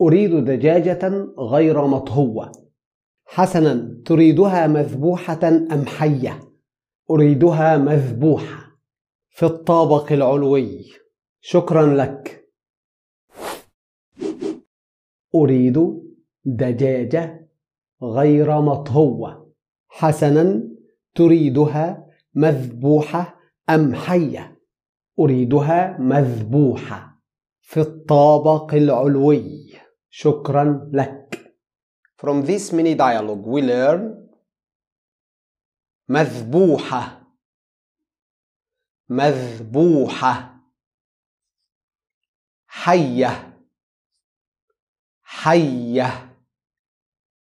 أريد دجاجة غير مطهوة حسنا تريدها مذبوحة أم حية أريدها مذبوحة في الطابق العلوي شكرا لك أريد دجاجة غير مطهوة حسنا تريدها مذبوحة أم حية أريدها مذبوحة في الطابق العلوي شكرا لك. From this mini dialogue we learn مذبوحة مذبوحة حية حيه